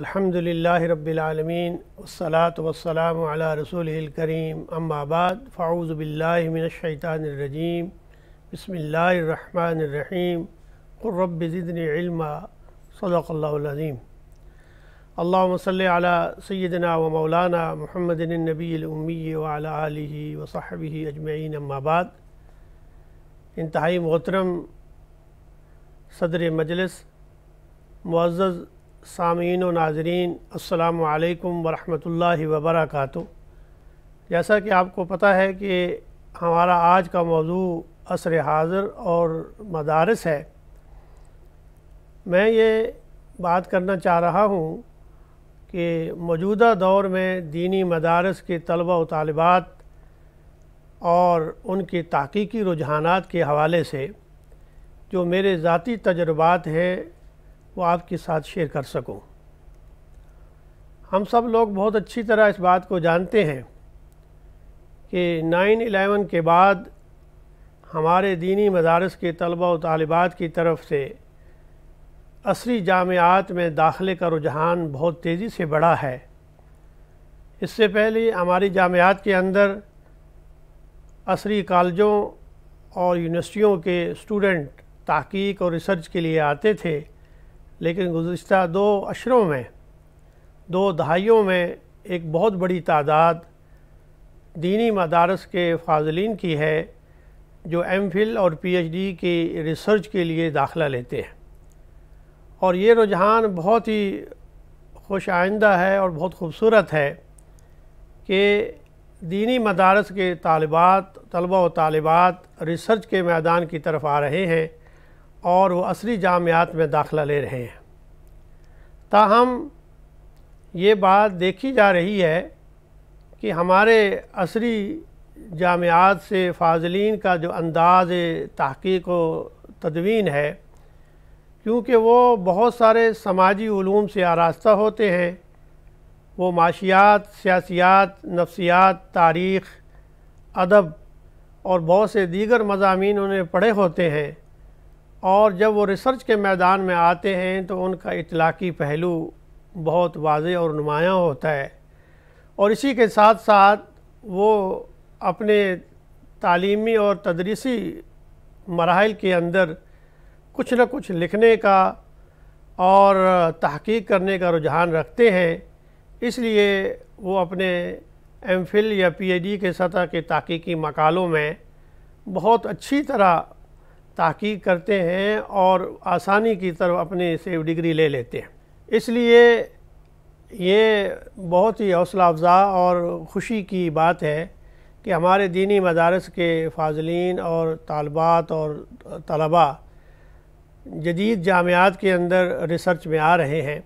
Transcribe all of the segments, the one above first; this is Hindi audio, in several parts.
अल्हम्दुलिल्लाह रब्बिलआलमीन वस्सलातु वस्सलामु अला रसूलिल करीम अम्मा बाद फ़ाऊज़ु बिल्लाहि मिनश शैतानिर रजीम बिस्मिल्लाहिर रहमानिर रहीम कुल रब्बि ज़िदनी इल्मा सदक़ल्लाहुल अज़ीम अल्लाहुम्मा सल्लि अला सय्यिदिना व मौलाना मुहम्मदिन नबील उम्मी व अला आलिहि व सहबिहि अजमईन अम्मा बाद इंतहाई मोहतरम सदर मजलिस मुआज़ सामीन व नाजरीन अल्लाम वरहमल वबरक जैसा कि आपको पता है कि हमारा आज का मौजू असर हाज़र और मदारस है मैं ये बात करना चाह रहा हूँ कि मौजूदा दौर में दीनी मदारस के तलबा वालबात और उनके तहकीकी रुझानात के हवाले से जो मेरे ज़ाती तजर्बात हैं वो आपके साथ शेयर कर सकूं। हम सब लोग बहुत अच्छी तरह इस बात को जानते हैं कि नाइन एलेवन के बाद हमारे दीनी मदारस के तलबा और तालबात की तरफ से असरी जामियात में दाखिले का रुझान बहुत तेज़ी से बढ़ा है इससे पहले हमारी जामियात के अंदर असरी कॉलेजों और यूनिवर्सिटियों के स्टूडेंट तहकीक और रिसर्च के लिए आते थे लेकिन गुज्त दो अशरों में दो दहाइयों में एक बहुत बड़ी तादाद दीनी मदारस के फाजलिन की है जो एम फिल और पी एच डी की रिसर्च के लिए दाखिला लेते हैं और ये रुझान बहुत ही खुश आइंदा है और बहुत खूबसूरत है कि दीनी मदारस के तलबात तलबा व तलबात रिसर्च के मैदान की तरफ आ रहे हैं और वो असली जामियात में दाखला ले रहे हैं ताहम ये बात देखी जा रही है कि हमारे असरी जामियात से फाजलीन का जो अंदाज तहकीक व तदवीन है क्योंकि वो बहुत सारे समाजी ूम से आरास्ता होते हैं वो माशियात सियासियात नफसियात तारीख़ अदब और बहुत से दीगर मजामी उन्हें पढ़े होते हैं और जब वो रिसर्च के मैदान में आते हैं तो उनका इतलाक़ी पहलू बहुत वाज और नुमायाँ होता है और इसी के साथ साथ वो अपने तालीमी और तदरीसी मराहल के अंदर कुछ न कुछ लिखने का और तहकीक करने का रुझान रखते हैं इसलिए वो अपने एम फिल या पी एच डी के सतह के तहकीकी मकालों में बहुत अच्छी तरह तहकीक करते हैं और आसानी की तरफ अपनी से डिग्री ले लेते हैं इसलिए ये बहुत ही हौसला अफजा और ख़ुशी की बात है कि हमारे दीनी मदारस के फाजलिन और तालबात और तलबा जदीद जामियात के अंदर रिसर्च में आ रहे हैं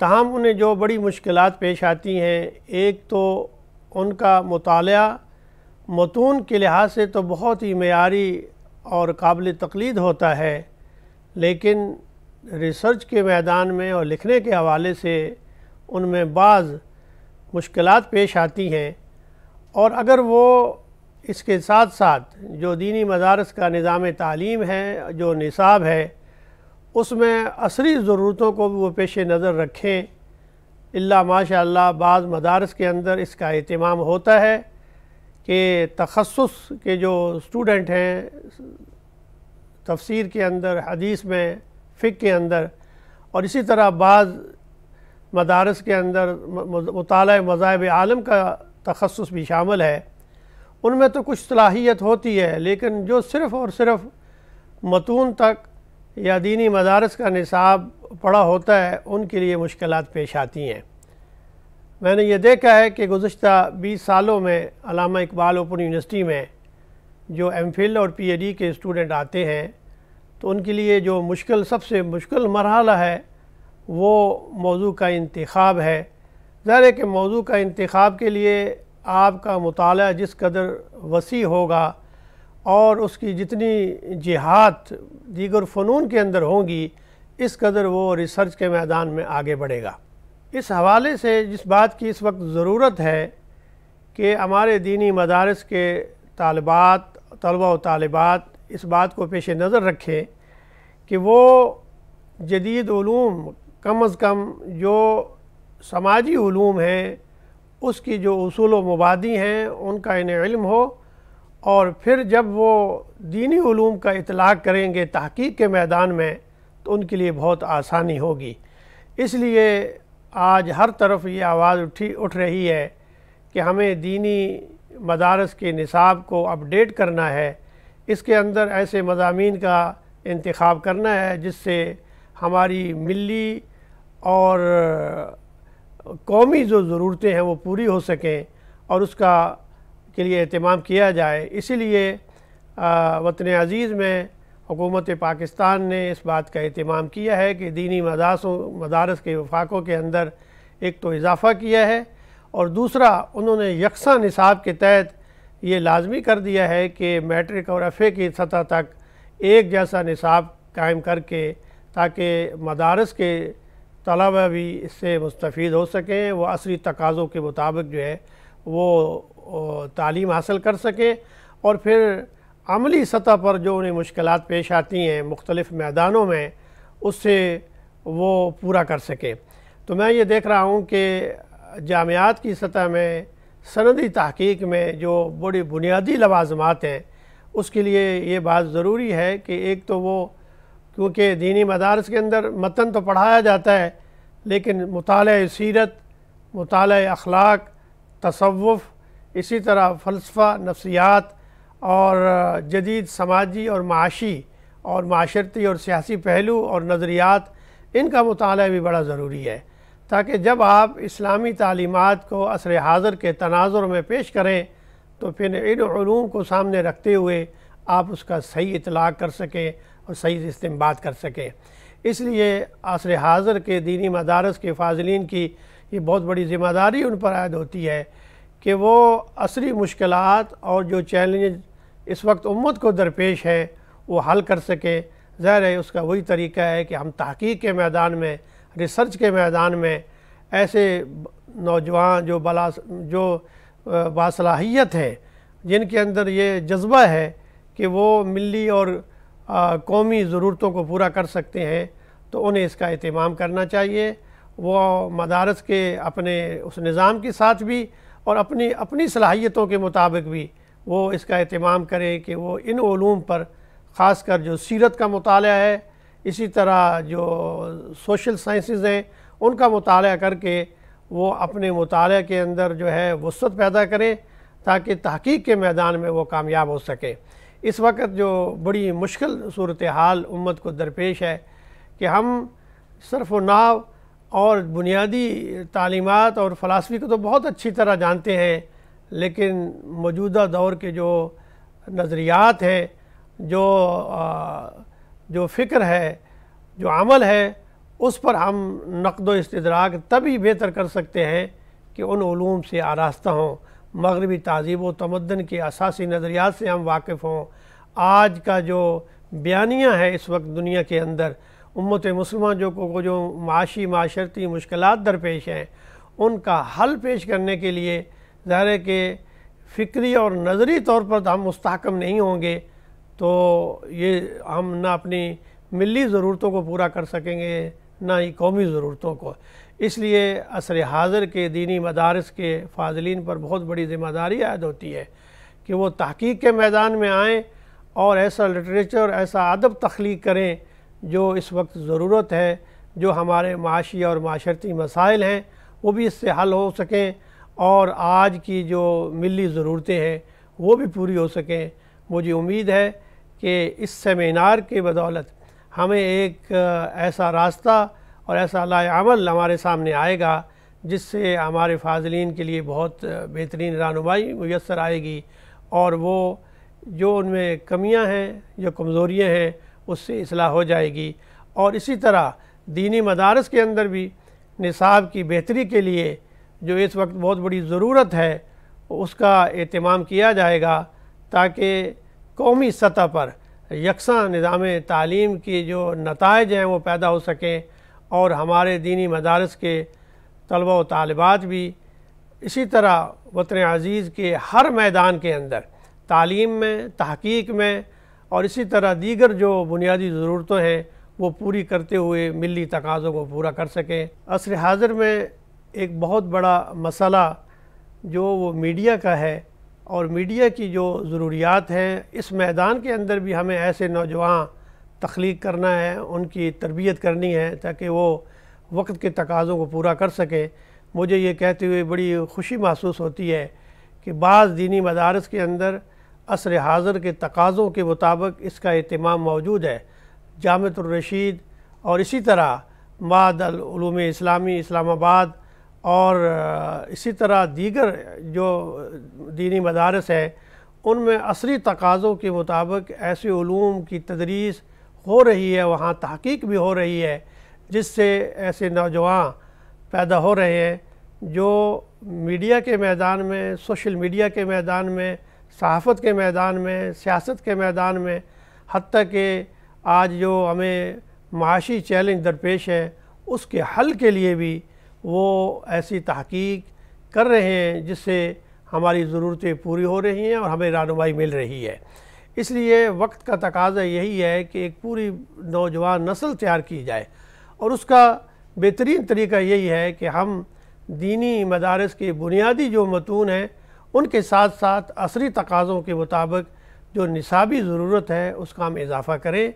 तहम उन्हें जो बड़ी मुश्किल पेश आती हैं एक तो उनका मताल मतून के लिहाज से तो बहुत ही मैारी और काबिल तकलीद होता है लेकिन रिसर्च के मैदान में और लिखने के हवाले से उनमें बाज़ मुश्किल पेश आती हैं और अगर वो इसके साथ साथ जो दीनी मदारस का निज़ाम तालीम है जो निसाब है उसमें असरी ज़रूरतों को भी वो पेश नज़र रखें अल्ला माशा बाज़ मदारस के अंदर इसका अहतमाम होता है कि तखसस के जो स्टूडेंट हैं तफसीर के अंदर हदीस में फ़िक के अंदर और इसी तरह बाज़ मदारस के अंदर मुताल मज़ाहब आलम का तखसस भी शामिल है उनमें तो कुछ सलाहियत होती है लेकिन जो सिर्फ़ और सिर्फ़ मतून तक या दीनी मदारस का निसाब पड़ा होता है उनके लिए मुश्किल पेश आती हैं मैंने ये देखा है कि गुज्त 20 सालों में अलामा इकबाल ओपन यूनिवर्सिटी में जो एम फिल और पी एच डी के स्टूडेंट आते हैं तो उनके लिए जो मुश्किल सबसे मुश्किल मरहला है वो मौजू का इंतखब है ज़ाहिर है कि मौजू का इंतखब के लिए आपका मताल जिस कदर वसी होगा और उसकी जितनी जिहात दीगर फ़नून के अंदर होंगी इस कदर वो रिसर्च के मैदान में आगे बढ़ेगा इस हवाले से जिस बात की इस वक्त ज़रूरत है कि हमारे दीनी मदारस के तलबात तलबा तलबात इस बात को पेश नज़र रखें कि वो जदीद कम अज़ कम जो समाजी ूम हैं उसकी जो असूल मबादी हैं उनका इन्हें इल्म हो और फिर जब वो दीनी का इतलाक़ करेंगे तहकीक के मैदान में तो उनके लिए बहुत आसानी होगी इसलिए आज हर तरफ ये आवाज़ उठी उठ रही है कि हमें दीनी मदारस के निसाब को अपडेट करना है इसके अंदर ऐसे मजामी का इंतखब करना है जिससे हमारी मिली और कौमी जो ज़रूरतें हैं वो पूरी हो सकें और उसका के लिए अहतमाम किया जाए इसीलिए वतन अज़ीज़ में हुकूमत पाकिस्तान ने इस बात का अहतमाम किया है कि दीनी मदासों मदारस के वफाकों के अंदर एक तो इजाफ़ा किया है और दूसरा उन्होंने यकसा निसाब के तहत ये लाजमी कर दिया है कि मैट्रिक और ए की सतह तक एक जैसा निसाब कायम करके ताकि मदारस के तलबा भी इससे मुस्तफ़ हो सकें वो असली तकाज़ों के मुताबिक जो है वो तालीम हासिल कर सकें और फिर अमली सतह पर जो उन्हें मुश्किल पेश आती हैं मुख्तलिफ़ मैदानों में उससे वो पूरा कर सकें तो मैं ये देख रहा हूँ कि जामियात की सतह में सनदी तहकीक में जो बड़ी बुनियादी लवाजमत हैं उसके लिए ये बात ज़रूरी है कि एक तो वो क्योंकि दीनी मदारस के अंदर मतन तो पढ़ाया जाता है लेकिन मताल सीरत मताल अखलाक तसवफ़ इसी तरह फ़लसफ़ा नफसियात और जदीद समाजी और माशी और माशरती और सियासी पहलू और नज़रियात इनका मताल भी बड़ा ज़रूरी है ताकि जब आप इस्लामी तालीमत को असर हाज़र के तनाज़र में पेश करें तो फिर इन को सामने रखते हुए आप उसका सही इतलाक़ कर सकें और सही इस्तेमाल कर सकें इसलिए असर हाज़र के दीनी मदारस के फाजलिन की ये बहुत बड़ी ज़िम्मेदारी उन पर आयद होती है कि वो असरी मुश्किल और जो चैलेंज इस वक्त उम्मत को दरपेश है वो हल कर सके ज़ाहिर है उसका वही तरीका है कि हम तहकीक के मैदान में रिसर्च के मैदान में ऐसे नौजवान जो बला जो बासलाहियत है जिनके अंदर ये जज्बा है कि वो मिली और आ, कौमी ज़रूरतों को पूरा कर सकते हैं तो उन्हें इसका अहतमाम करना चाहिए वो मदारस के अपने उस निज़ाम के साथ भी और अपनी अपनी सलाहियतों के मुताबिक भी वो इसका अहतमाम करें कि वो इन ूम पर ख़ास कर जो सीरत का मताल है इसी तरह जो सोशल साइंस हैं उनका मताल करके वो अपने मताल के अंदर जो है वसत पैदा करें ताकि तहकीक के मैदान में वो कामयाब हो सकें इस वक्त जो बड़ी मुश्किल सूरत हाल उम्मत को दरपेश है कि हम सरफ नाव और बुनियादी तालीमत और फ़लासफ़ी को तो बहुत अच्छी तरह जानते हैं लेकिन मौजूदा दौर के जो नज़रियात है जो जो फ़िक्र है जो अमल है उस पर हम नकद इस्तराक तभी बेहतर कर सकते हैं कि उन ूम से आरास्ता हों मगरबी तहजीब व तमदन के असासी नज़रियात से हम वाकिफ़ हों आज का जो बयानिया है इस वक्त दुनिया के अंदर उम्मत मुसलमान जो को जो माशी माशरती मुश्किल दरपेश हैं उनका हल पेश करने के लिए ज़ाहिर है कि फ़िक्री और नज़री तौर पर तो हम मुस्तकम नहीं होंगे तो ये हम ना अपनी मिली ज़रूरतों को पूरा कर सकेंगे ना ही कौमी ज़रूरतों को इसलिए असर हाजिर के दीनी मदारस के फाजलिन पर बहुत बड़ी ज़िम्मेदारी आयद होती है कि वो तहकीक के मैदान में आएँ और ऐसा लिटरेचर ऐसा अदब तख्लीक करें जो इस वक्त ज़रूरत है जो हमारे माशी और माशरती मसाइल हैं वो भी इससे हल हो सकें और आज की जो मिली ज़रूरतें हैं वो भी पूरी हो सकें मुझे उम्मीद है कि इस सेमिनार के बदौलत हमें एक ऐसा रास्ता और ऐसा लाल हमारे सामने आएगा जिससे हमारे फाजलिन के लिए बहुत बेहतरीन रानुमाई मैसर आएगी और वो जो उनमें कमियां हैं जो कमज़ोरियां हैं उससे असलाह हो जाएगी और इसी तरह दीनी मदारस के अंदर भी निसाब की बेहतरी के लिए जो इस वक्त बहुत बड़ी ज़रूरत है उसका अहतमाम किया जाएगा ताकि कौमी सतह पर यकसा निज़ाम तालीम के जो नतज हैं वो पैदा हो सकें और हमारे दीनी मदारस के तलबा तलबात भी इसी तरह वतन अज़ीज़ के हर मैदान के अंदर तालीम में तहकीक में और इसी तरह दीगर जो बुनियादी ज़रूरतें हैं वो पूरी करते हुए मिली तकाज़ों को पूरा कर सकें असर हाजिर में एक बहुत बड़ा मसला जो वो मीडिया का है और मीडिया की जो ज़रूरियात हैं इस मैदान के अंदर भी हमें ऐसे नौजवान तख्लीक करना है उनकी तरबियत करनी है ताकि वो वक्त के तकाज़ों को पूरा कर सकें मुझे ये कहते हुए बड़ी खुशी महसूस होती है कि बाज़ दीनी मदारस के अंदर असर हाज़र के तकाज़ों के मुताबिक इसका अहतमाम मौजूद है जामतरशीद और इसी तरह मादलूम इस्लामी इस्लामाबाद और इसी तरह दीगर जो दीनी मदारस है उनमें असली तकाज़ों के मुताबिक ऐसे ूम की तदरीस हो रही है वहाँ तहकीक भी हो रही है जिससे ऐसे नौजवान पैदा हो रहे हैं जो मीडिया के मैदान में सोशल मीडिया के मैदान में सहाफ़त के मैदान में सियासत के मैदान में हती कि आज जो हमें माशी चैलेंज दरपेश है उसके हल के लिए भी वो ऐसी तहकीक कर रहे हैं जिससे हमारी ज़रूरतें पूरी हो रही हैं और हमें रानुमाई मिल रही है इसलिए वक्त का तकाजा यही है कि एक पूरी नौजवान नस्ल तैयार की जाए और उसका बेहतरीन तरीका यही है कि हम दीनी मदारस के बुनियादी जो मतून हैं उनके साथ साथ असरी तकाज़ों के मुताबिक जो निसाबी ज़रूरत है उसका हम इजाफ़ा करें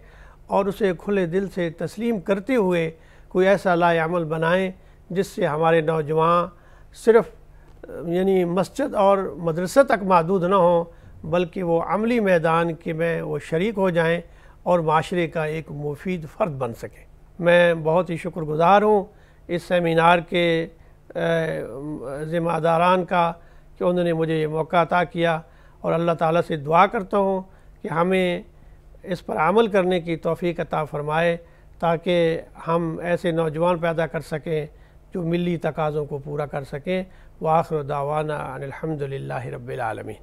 और उसे खुले दिल से तस्लीम करते हुए कोई ऐसा लाल बनाएँ जिससे हमारे नौजवान सिर्फ यानी मस्जिद और मदरसे तक महदूद ना हों बल्कि वो अमली मैदान के में वो शरीक हो जाएं और माशरे का एक मुफीद फ़र्द बन सकें मैं बहुत ही शुक्रगुज़ार हूँ इस सेमिनार के ज़िम्मेदारान का कि उन्होंने मुझे ये मौका अता किया और अल्लाह ताला से दुआ करता हूँ कि हमें इस पर अमल करने की तोफ़ी अता फ़रमाए ताकि हम ऐसे नौजवान पैदा कर सकें जो मिली तकाज़ों को पूरा कर सकें वाखर दावाना अनिलहमदिल्ला रबालमी